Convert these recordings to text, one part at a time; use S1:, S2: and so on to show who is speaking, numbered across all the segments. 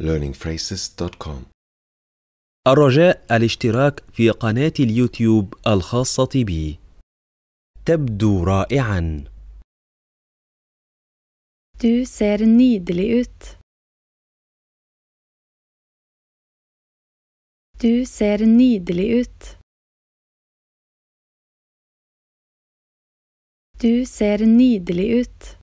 S1: learningphrases.com الرجاء الاشتراك في قناة اليوتيوب الخاصة بي تبدو رائعا Du ser nydelig ut. Du ser nydelig ut. Du ser nydelig ut.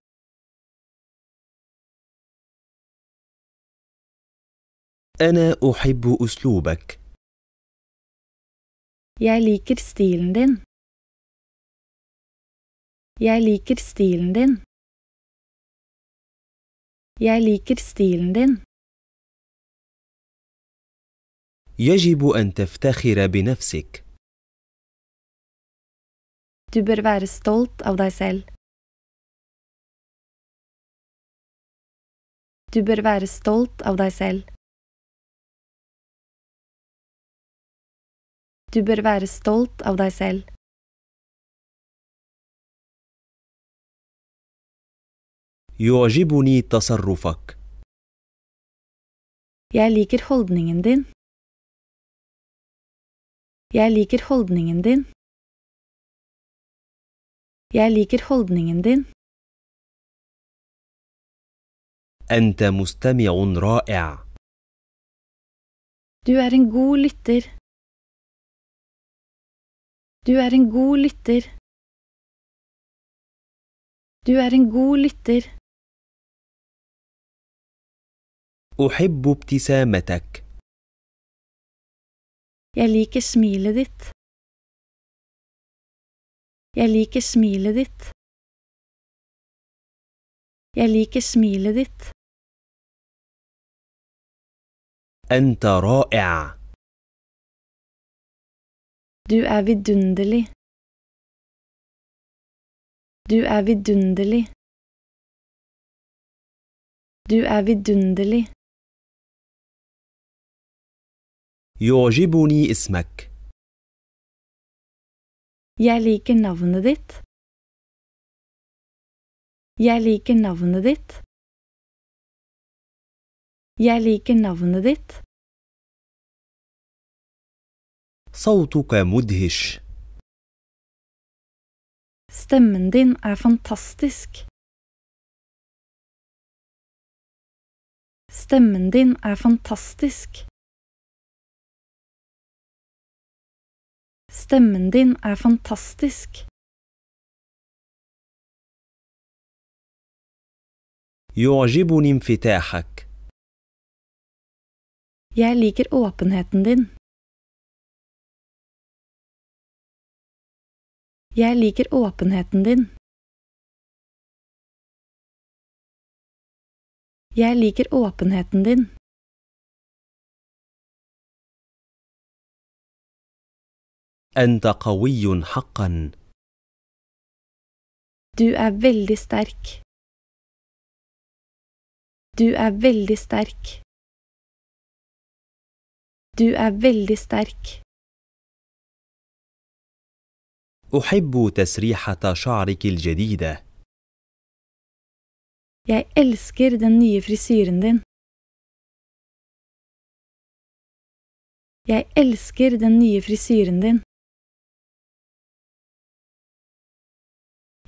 S1: أنا أحب أسلوبك. Jeg liker stilen din. Jeg liker stilen din. Jeg liker stilen din. يجب أن تفتخر بنفسك. Du bør være stolt av deg selv. Du bør være stolt av deg selv. Du bør være stolt av deg selv. Jeg liker holdningen din. Jeg liker holdningen din. Jeg liker holdningen din. Du er en god lytter. Du er en god lytter. Du er en god lytter. أحب ابتسامتك. Jeg liker smilet ditt. Jeg liker smilet ditt. Jeg liker smilet ditt. أنت رائع. Du er vidunderlig. Du er vidunderlig. Du er vidunderlig. يعجبني اسمك. Jeg liker navnet ditt. Jeg liker navnet ditt. Jeg liker navnet ditt. صوتك مدهش Stemmen din er fantastisk. Stemmen din er fantastisk. Stemmen din er fantastisk. يعجبني انفتاحك. Jeg liker åpenheten din. Jeg liker åpenheten din. Jeg liker åpenheten din. أنت قوي حقا. Du er veldig sterk. Du er veldig sterk. Du er veldig sterk. أحب تسريحة شعرك الجديدة. Jeg elsker den nye frisyren din. Jeg elsker den nye frisyren din.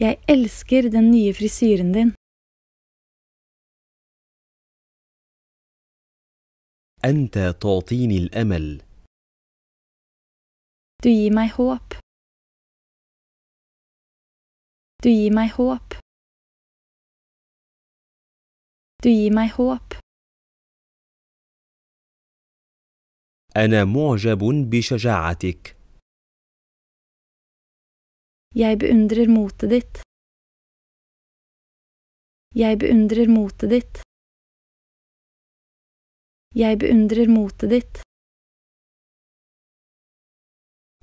S1: Jeg elsker den nye frisyren din. أنت تعطيني الأمل. Du gir meg håp. Du gir meg håp. Du gir meg håp. أنا معجب بشجاعتك. Jeg beundrer motet ditt. Jeg beundrer motet ditt. Jeg beundrer motet ditt.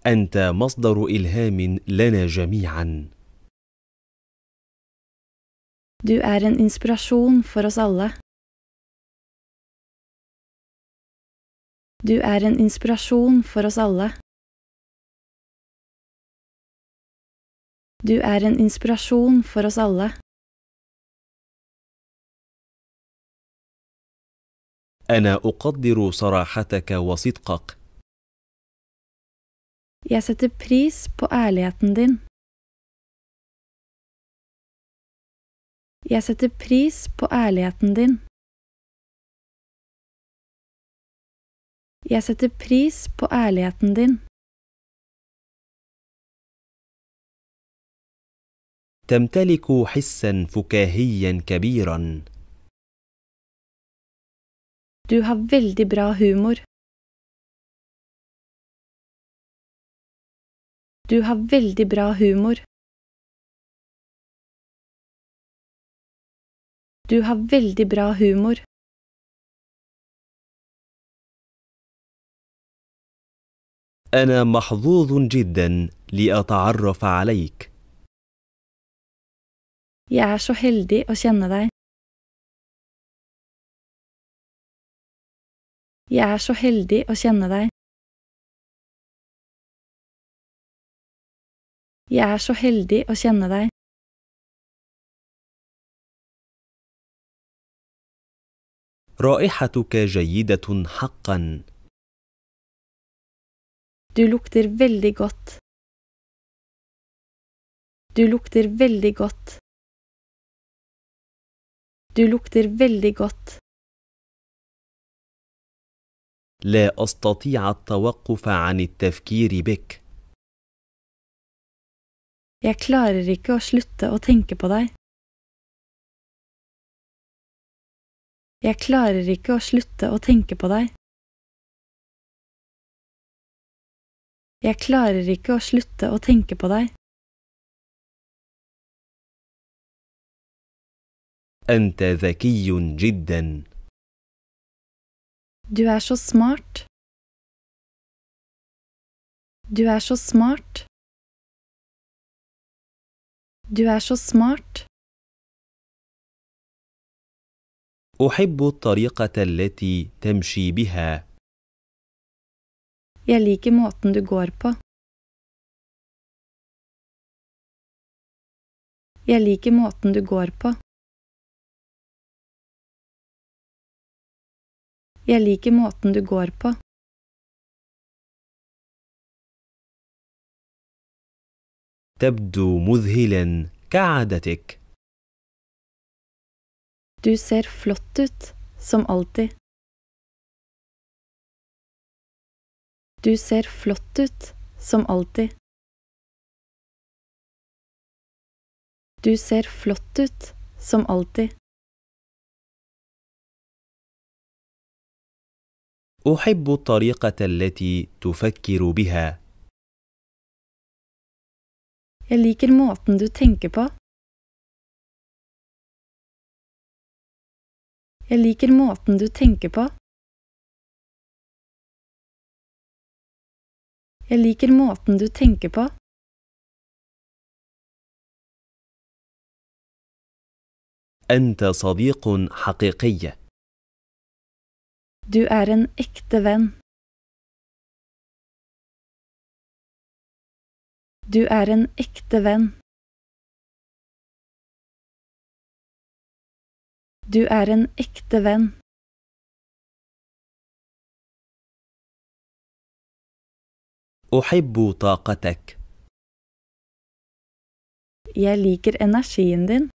S1: أنت مصدر إلهام لنا جميعاً. Du er en inspirasjon for oss alle. Du er en inspirasjon for oss alle. Du er en inspirasjon for oss alle. أنا أقدر صراحتك وصدقك. Jeg setter pris på ærligheten din. Jeg setter pris på ærligheten din. Jeg setter pris på ærligheten din. تمتلك حسا فكاهيا كبيرا. Du har veldig bra humor. Du har veldig bra humor. Du har veldig bra humor. أنا محظوظ جدا لأتعرف عليك. Jeg er så heldig å kjenne deg. رائحتك جيدة حقا. Du lukter veldig godt. Du lukter veldig godt. Du lukter veldig godt. لا أستطيع التوقف عن التفكير بك. Jeg klarer ikke å slutte å tenke på deg. Jeg klarer ikke å slutte å tenke på deg. Jeg klarer ikke å slutte å tenke på deg. Du er så smart. Du er så smart. Du er så smart. أحب الطريقة التي تمشي بها. Jeg liker måten du går på. Jeg liker måten du går på. Jeg liker måten du går på. تبدو مذهلا كعادتك Du ser flott ut, som alltid. Du ser flott ut, som alltid. Du ser flott ut, som alltid. أحب الطريقة التي تفكر بها. Jeg liker måten du tenker på. Jeg liker måten du tenker på. Jeg liker måten du tenker på. أنت صديق حقيقي. Du er en ekte venn. Du er en ekte venn. Du er en ekte venn. Jeg liker energien din.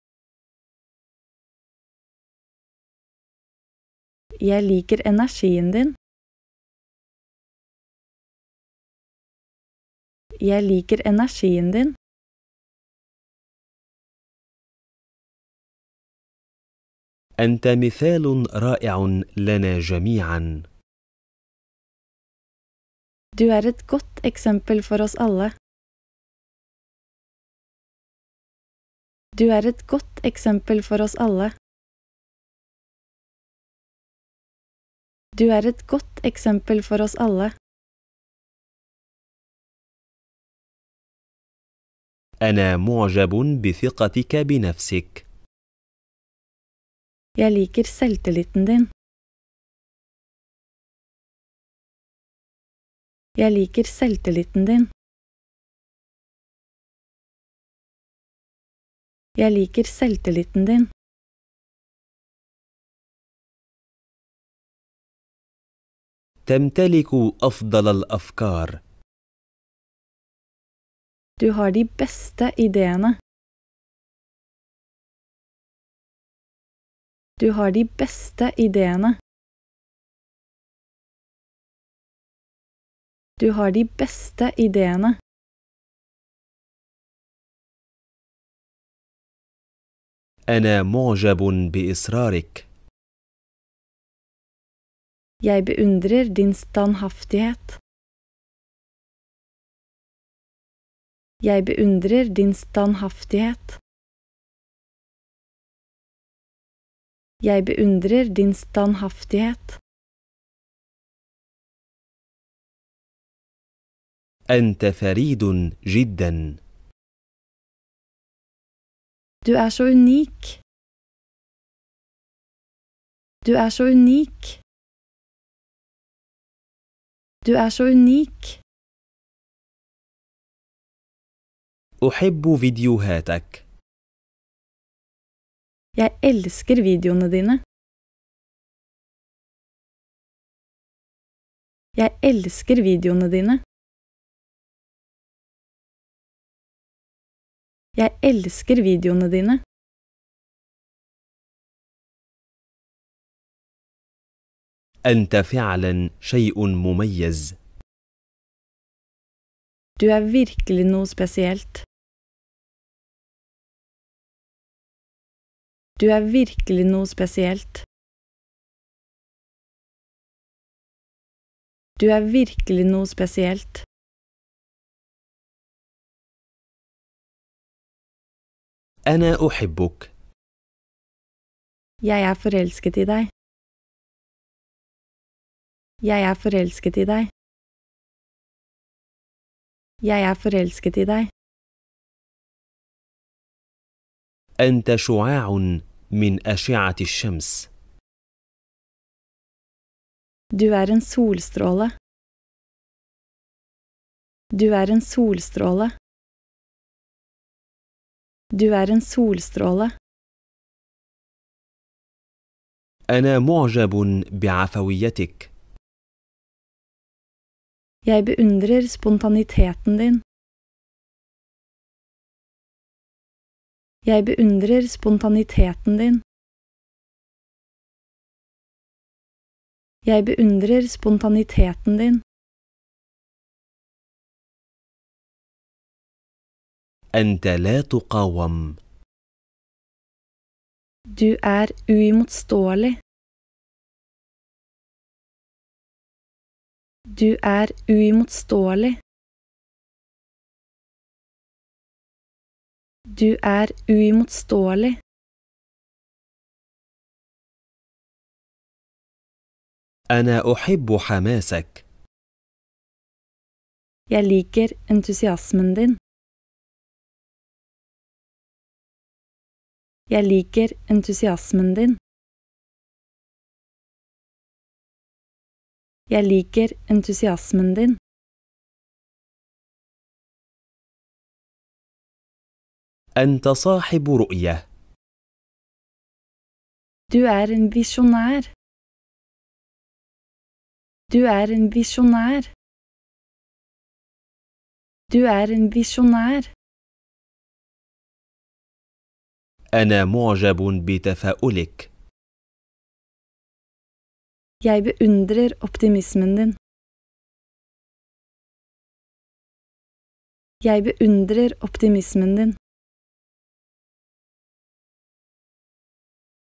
S1: Jeg liker energien din. Jeg liker energien din. انت مثال رائع لنا جميعا Du er et godt eksempel for oss alle. Du er et godt eksempel for oss alle. Du er et godt eksempel for oss alle. أنا معجب بثقتك بنفسك. Jeg liker selvtilliten din. Jeg liker selvtilliten din. Jeg liker selvtilliten din. تمتلك أفضل الأفكار. Du har de beste ideene. Du har de beste ideene. Du har de beste ideene. أنا معجب بإصرارك. Jeg beundrer din standhaftighet. Jeg beundrer din standhaftighet. Jeg beundrer din standhaftighet. أنت فريد جدا. Du er så unik. Du er så unik. Du er så unik. أحب فيديوهاتك. Jeg elsker videoene dine. Jeg elsker videoene dine. Jeg elsker videoene dine. أنت فعلا شيء مميز. Du er virkelig noe spesielt. Du er virkelig noe spesielt. Du er virkelig noe spesielt. Jeg er forelsket i deg. Jeg er forelsket i deg. Jeg er forelsket i deg. أنت شعاع من أشعة الشمس. Du er en solstråle. Du er en solstråle. Du er en solstråle. أنا معجب بعفويتك. Jeg beundrer spontaniteten din. Jeg beundrer spontaniteten din. Jeg beundrer spontaniteten din. Du er uimotståelig. Du er uimotståelig. Du er uimotståelig. أنا أحب حماسك. Jeg liker entusiasmen din. Jeg liker entusiasmen din. Jeg liker entusiasmen din. أنت صاحب رؤية. Du er en visjonær. Du er en visjonær. Du er en visjonær. أنا معجب بتفاؤلك. Jeg beundrer optimismen din. Jeg beundrer optimismen din.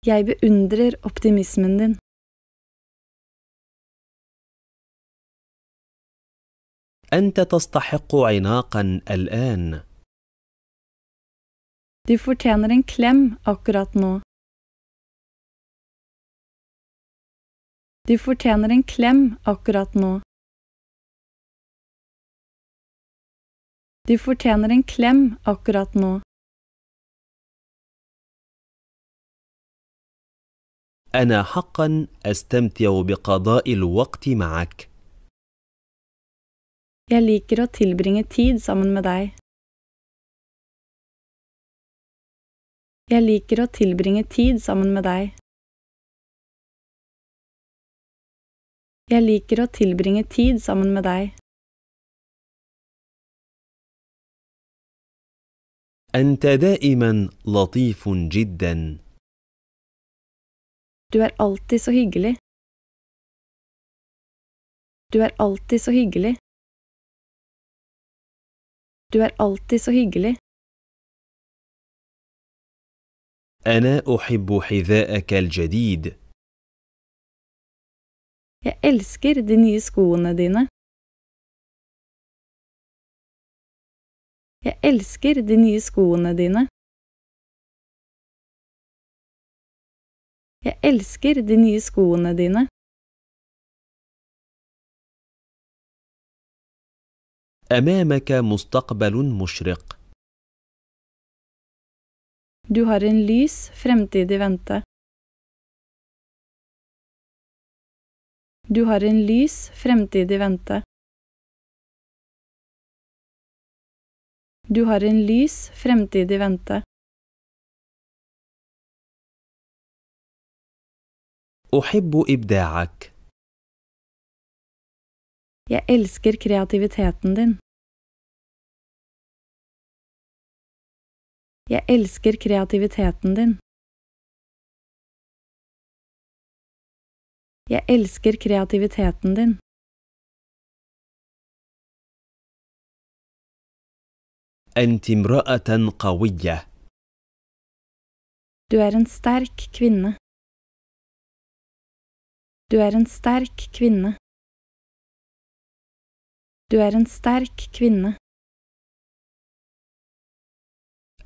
S1: Jeg beundrer optimismen din. أنت تستحق عناقا الآن. Du fortjener en klem akkurat nå. Du fortjener en klem akkurat nå. Du fortjener en klem akkurat nå. انا حقا استمتع بقضاء الوقت معك Jeg liker å tilbringe tid sammen med deg. Jeg liker å tilbringe tid sammen med deg. Jeg liker å tilbringe tid sammen med deg. أنت دائما لطيف جدا. Du er alltid så hyggelig. Du er alltid så hyggelig. Du er alltid så hyggelig. أنا أحب حذاءك الجديد. Jeg elsker de nye skoene dine. Jeg elsker de nye skoene dine. Jeg elsker de nye skoene dine. أمامك مستقبل مشرق. Du har en lys fremtid i vente. Du har en lys fremtid i vente. Du har en lys fremtid i vente. أحب إبداعك. Jeg elsker kreativiteten din. Jeg elsker kreativiteten din. Jeg elsker kreativiteten din. أنت امرأة قوية. Du er en sterk kvinne. Du er en sterk kvinne. Du er en sterk kvinne.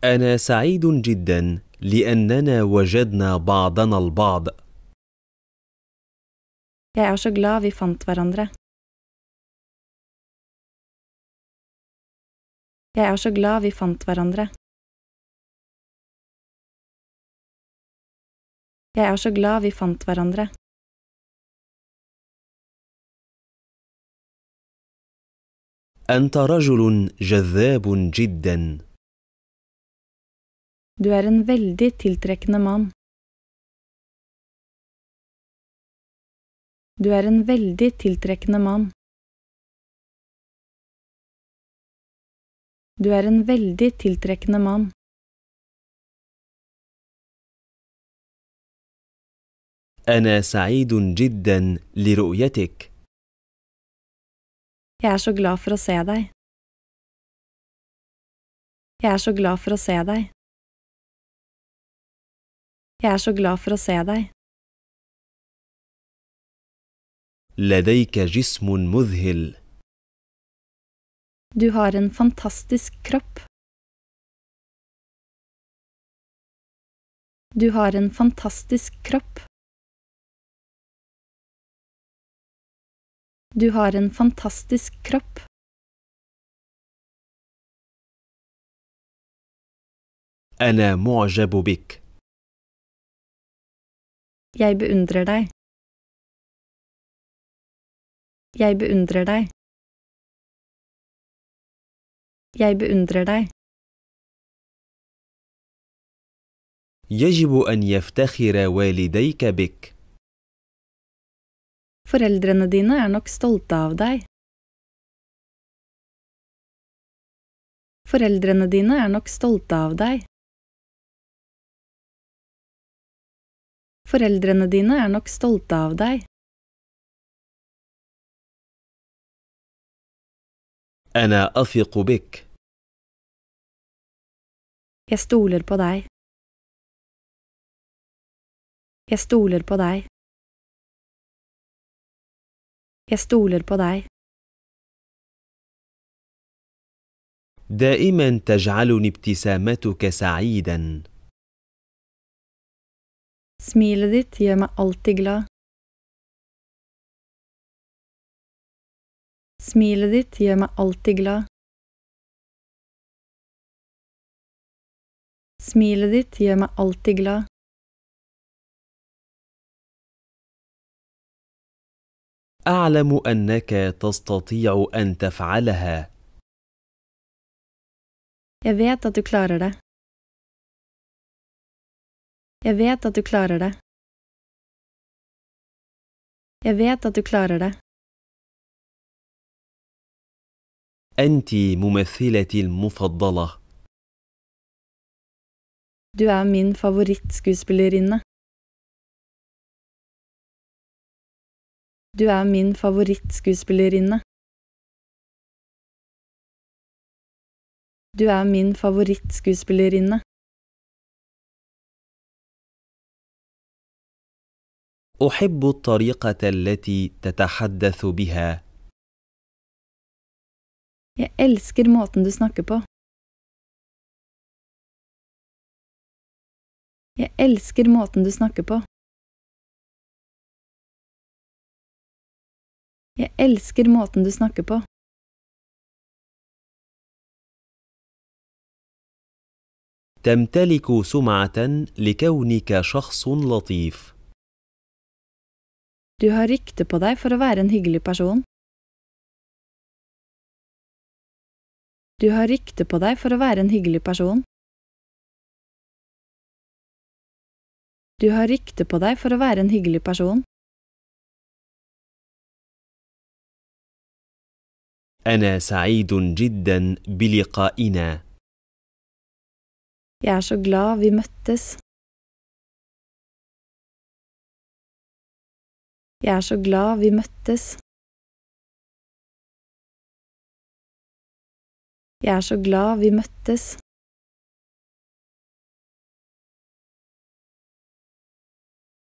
S1: أنا سعيد جدا لأننا وجدنا بعضنا البعض. Jeg er så glad vi fant hverandre. Jeg er så glad vi fant hverandre. Jeg er så glad vi fant hverandre. أنت رجل جذاب جدا. Du er en veldig tiltrekkende mann. Du er en veldig tiltrekkende mann. Du er en veldig tiltrekkende mann. أنا سعيد جدا لرؤيتك. Jeg er så glad for å se deg. Jeg er så glad for å se deg. Jeg er så glad for å se deg. Du har en fantastisk kropp. Du har en fantastisk kropp. Du har en fantastisk kropp. أنا معجب بك. Jeg beundrer deg. Jeg beundrer deg. Jeg beundrer deg. يجب أن يفتخر والديك بك. Foreldrene dine er nok stolte av deg. Foreldrene dine er nok stolte av deg. Foreldrene dine er nok stolte av deg. Jeg stoler på deg. Jeg stoler på deg. Jeg stoler på deg. دائما تجعلني ابتسامتك سعيدا. Smilet ditt gjør meg alltid glad. Smilet ditt gjør Smilet ditt gjør meg alltid glad. اعلم انك تستطيع ان تفعلها Jeg vet at du klarer det. Jeg vet at du klarer det. Jeg vet at du klarer det. أنت Du er min favorittskuespillerinne. Du er min favorittskuespillerinne. Du er min favorittskuespillerinne. أحب الطريقة التي تتحدث بها. Jeg elsker måten du snakker på. Jeg elsker måten du snakker på. Jeg elsker måten du snakker på. تمتلك سمعة لكونك شخص لطيف. Du har rykte på deg for å være en hyggelig person. Du har rykte på deg for å være en hyggelig person. Du har rykte på deg for å være en hyggelig person. أنا سعيد جدا بلقائنا. Jeg er så glad vi møttes. Jeg er så glad vi møttes. Jeg er så glad vi møttes.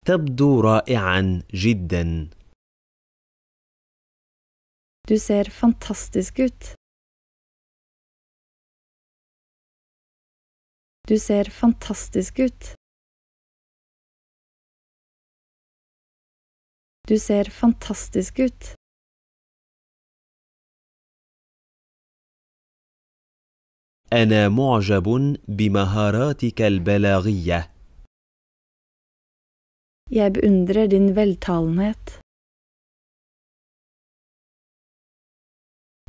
S1: تبدو رائعا جدا Du ser fantastisk ut. Du ser fantastisk ut. Du ser fantastisk ut. أنا معجب بمهاراتك البلاغية. Jeg beundrer din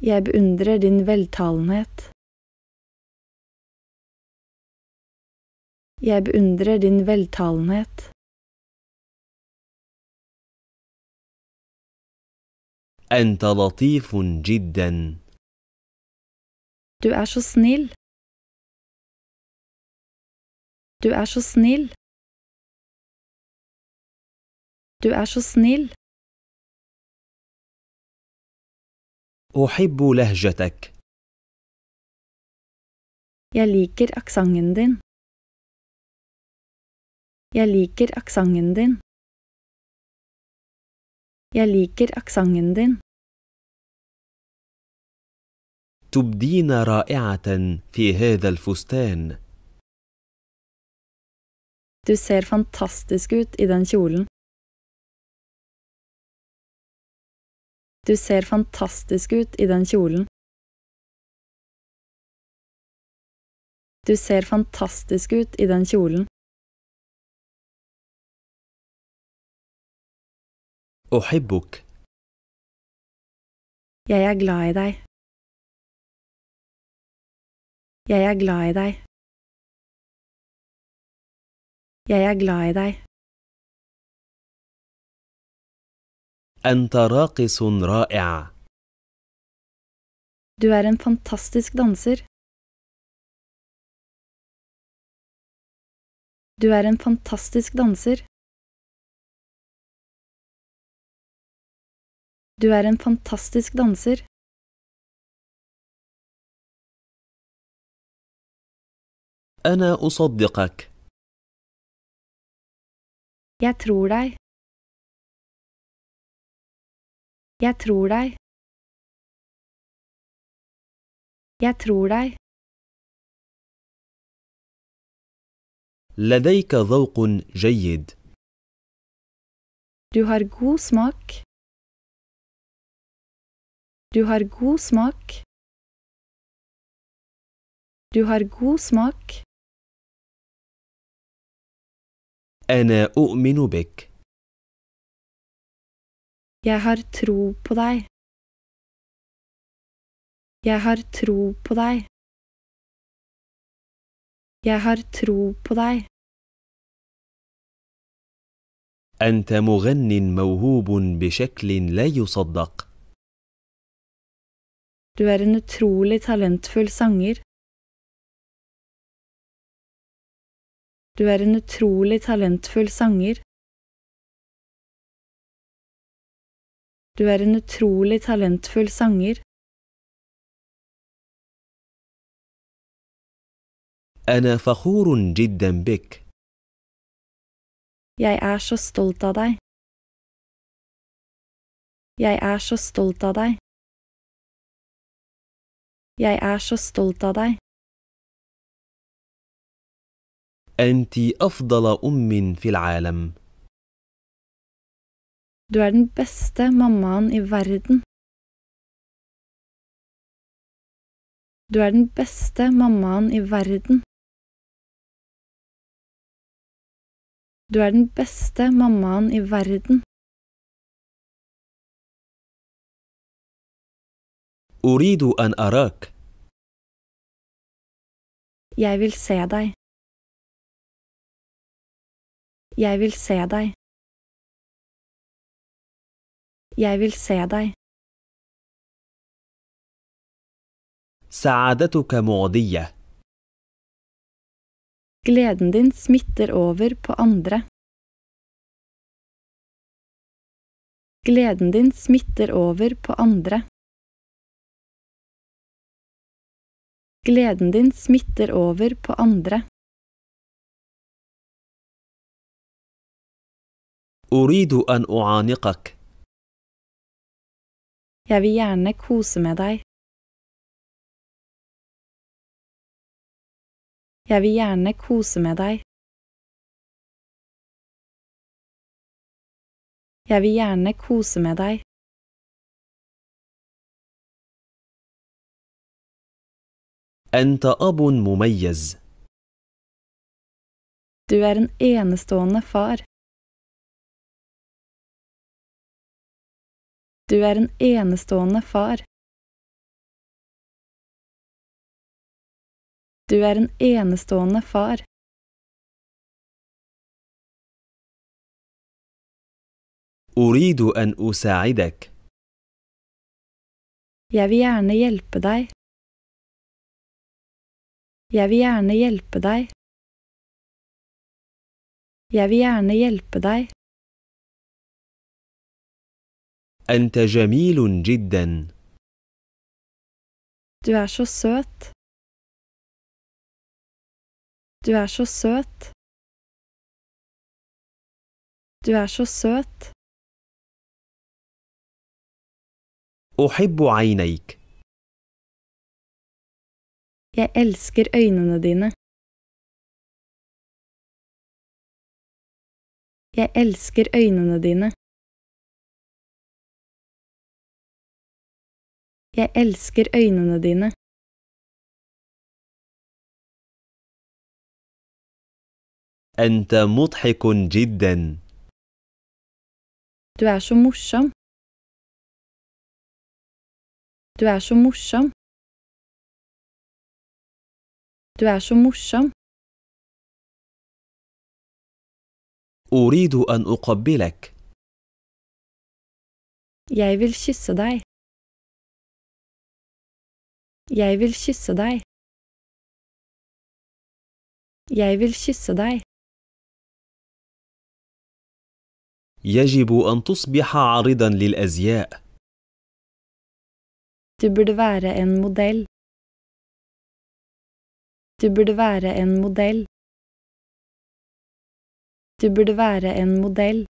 S1: Jeg beundrer din veltalenhet. Jeg beundrer din veltalenhet. أنت لطيف جدا. Du er så snill. Du er så snill. Du er så snill. أحب لهجتك. Jeg liker aksenten din. Jeg liker aksenten din. Jeg تبدين رائعة في هذا الفستان. Du ser fantastisk ut i den kjolen. Du ser fantastisk ut i den kjolen. Du ser fantastisk ut i den kjolen. أحبك. Jeg er glad i deg. Jeg er glad i deg. Jeg er glad i deg. أنت راقص رائع. Du er en fantastisk danser. Du er en fantastisk danser. Du er en fantastisk danser. أنا أصدقك. Jeg tror deg. Jeg tror deg. Jeg tror deg. لديك ذوق جيد. Du har god smak. Du har god smak. Du har god smak. أنا أؤمن بك. Jeg har tro på deg. Jeg har tro på deg. Jeg har tro på deg. أنت مغن موهوب بشكل لا يصدق. Du er en utrolig talentfull sanger. Du er en utrolig talentfull sanger. Du er en utrolig talentfull sanger. أنا فخور جدا بك. Jeg er så stolt av deg. Jeg er så stolt av deg. Jeg er så stolt av deg. أنت أفضل أم في العالم. Du er den beste mammaen i verden. Du er den beste mammaen i verden. Du er den beste mammaen i verden. أريد أن أراك. Jeg vil se deg. Jeg vil se deg. Jeg vil se deg. سعادتك معدية. Gleden din smitter over på andre. Gleden din smitter over på andre. Gleden din smitter over på andre. أريد أن أعانقك. Jeg vil gjerne kose med deg. Jeg vil gjerne kose med deg. Jeg vil gjerne kose med deg. أنت أب مميز. Du er en enestående far. Du er en enestående far. Du er en enestående far. أريد أن أساعدك. Jeg vil gjerne hjelpe deg. Jeg vil gjerne hjelpe deg. Jeg vil gjerne hjelpe deg. أنت جميل جدا. Du er så søt. Du er så søt. Du er så søt. أحب عينيك. Jeg elsker øynene dine. Jeg elsker øynene dine. Jeg elsker øynene dine. أنت مضحك جدا. Du er så morsom. Du er så morsom. Du er så morsom. أريد أن أقبلك. Jeg vil kysse deg. Jeg vil kysse deg. Jeg vil kysse deg. يجب أن تصبح عارضا للأزياء. Du burde være en modell. Du burde være en modell. Du burde være en modell.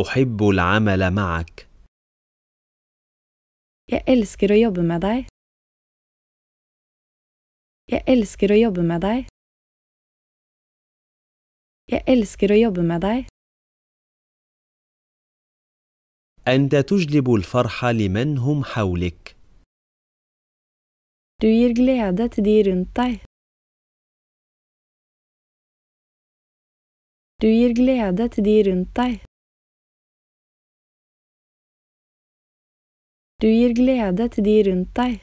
S1: أحب العمل معك. Jeg elsker å jobbe med deg. Jeg elsker å jobbe med deg. Jeg elsker å jobbe med deg. Du gir glede til de rundt deg. Du gir glede til de rundt deg. Du gir glede til de rundt deg.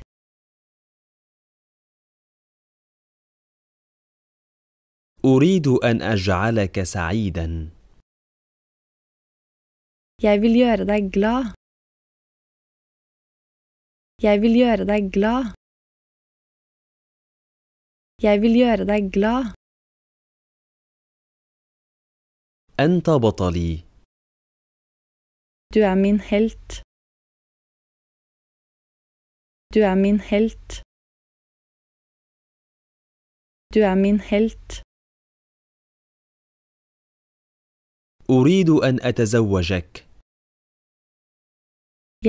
S1: أريد أن أجعلك سعيدا. Jeg vil gjøre deg glad. Jeg vil gjøre deg glad. Jeg vil gjøre deg glad. أنت بطلي. Du er min helt. Du er min helt. Du er min helt. أريد أن أتزوجك.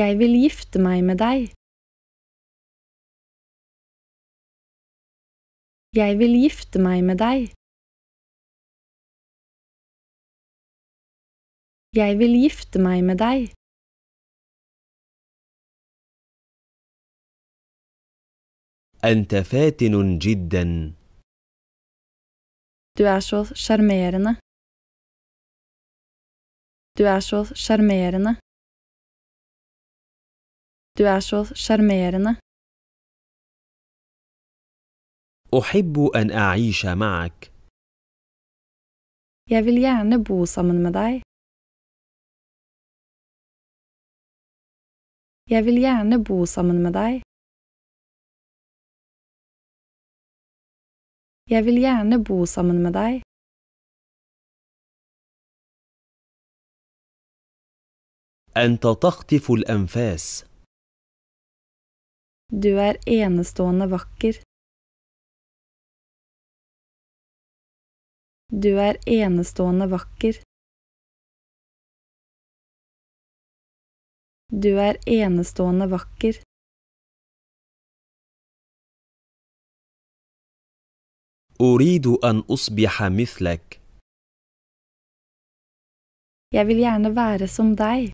S1: Jeg vil gifte meg med deg. Jeg vil gifte meg med deg. Jeg vil gifte meg med deg. أنت فاتن جدا. Du er så sjarmerende. Du er så sjarmerende. Du er så sjarmerende. أحب أن أعيش معك. Jeg vil gjerne bo sammen med deg. Jeg vil gjerne bo sammen med deg. Jeg vil gjerne bo sammen med deg. Du er enestående vakker. Du er enestående vakker. Du er enestående vakker. أريد أن أصبح مثلك. Jeg vil gjerne være som deg.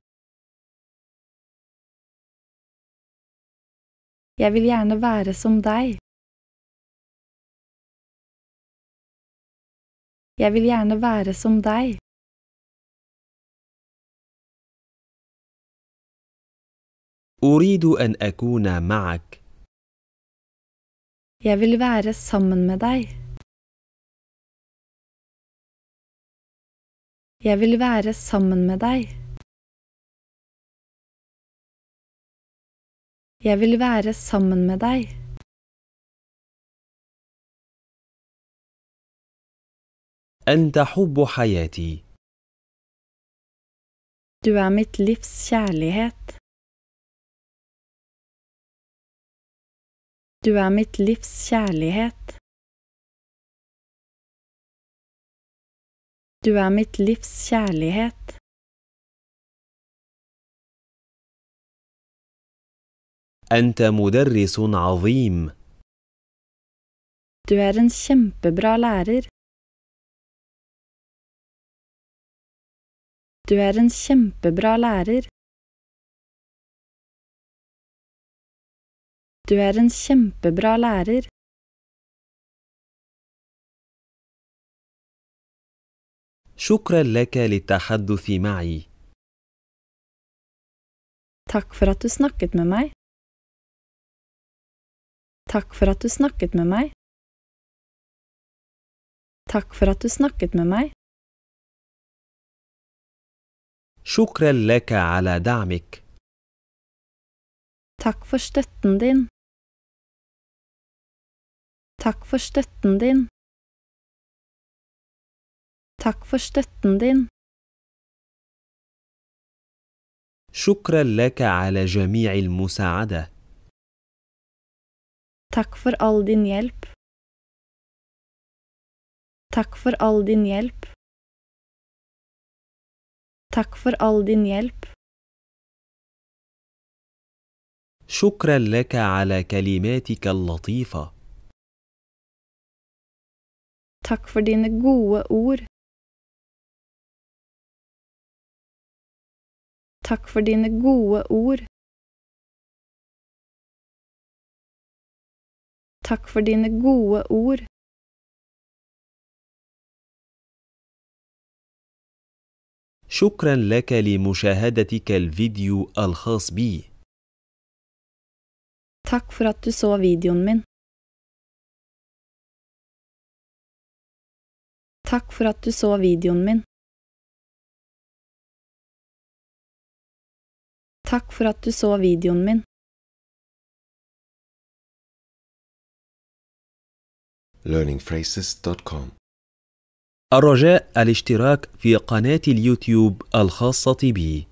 S1: Jeg vil gjerne være som deg. Jeg vil gjerne være som deg. أريد أن أكون معك. Jeg vil være sammen med deg. Jeg vil være sammen med deg. Jeg vil være sammen med deg. Du er mitt livs kjærlighet. Du er mitt livs kjærlighet. Du er mitt livs kjærlighet. أنت مدرس عظيم. Du er en kjempebra lærer. Du er en kjempebra lærer. Du er en kjempebra lærer. شكرا لك للتحدث معي. Tack for att du snackat med mig. Tack for att du snackat med mig. Tack for att du snackat med mig. شكرا لك على دعمك. Tack for stötten din. Tack for stötten din. Takk for støtten din. شكرا لك على جميع المساعدة. Takk for all din hjelp. Takk for all din hjelp. Takk for all din hjelp. شكرا لك على كلماتك اللطيفة. Takk for dine gode ord. Takk for dine gode ord. Takk for dine gode ord. شكرا لك لمشاهدتك الفيديو الخاص بي. Takk for at du så videoen min. Takk for at du så videoen min. Takk for at du så videoen min. learningphrases.com الرجاء الاشتراك في قناة اليوتيوب الخاصة بي